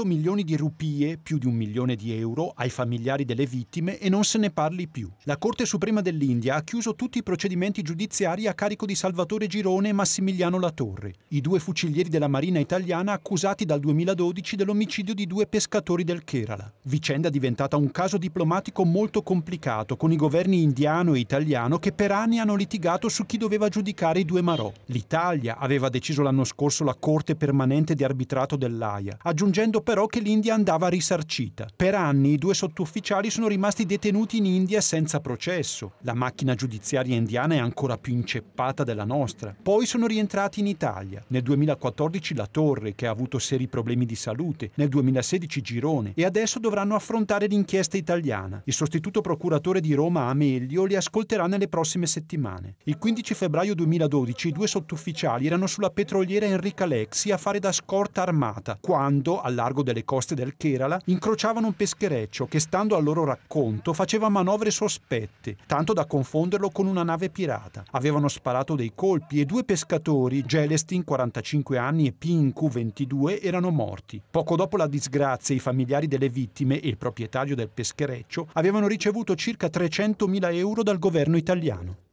100 milioni di rupie, più di un milione di euro, ai familiari delle vittime e non se ne parli più. La Corte Suprema dell'India ha chiuso tutti i procedimenti giudiziari a carico di Salvatore Girone e Massimiliano Latorre, i due fucilieri della Marina italiana accusati dal 2012 dell'omicidio di due pescatori del Kerala. Vicenda diventata un caso diplomatico molto complicato, con i governi indiano e italiano che per anni hanno litigato su chi doveva giudicare i due Marò. L'Italia aveva deciso l'anno scorso la Corte permanente di arbitrato dell'AIA, aggiungendo però che l'India andava risarcita. Per anni i due sottufficiali sono rimasti detenuti in India senza processo. La macchina giudiziaria indiana è ancora più inceppata della nostra. Poi sono rientrati in Italia. Nel 2014 La Torre, che ha avuto seri problemi di salute, nel 2016 Girone e adesso dovranno affrontare l'inchiesta italiana. Il sostituto procuratore di Roma, Amelio, li ascolterà nelle prossime settimane. Il 15 febbraio 2012 i due sottufficiali erano sulla petroliera Enrica Lexi a fare da scorta armata, quando, al largo largo delle coste del Kerala, incrociavano un peschereccio che, stando al loro racconto, faceva manovre sospette, tanto da confonderlo con una nave pirata. Avevano sparato dei colpi e due pescatori, Gelestin, 45 anni, e Pinku, 22, erano morti. Poco dopo la disgrazia, i familiari delle vittime e il proprietario del peschereccio avevano ricevuto circa 300.000 euro dal governo italiano.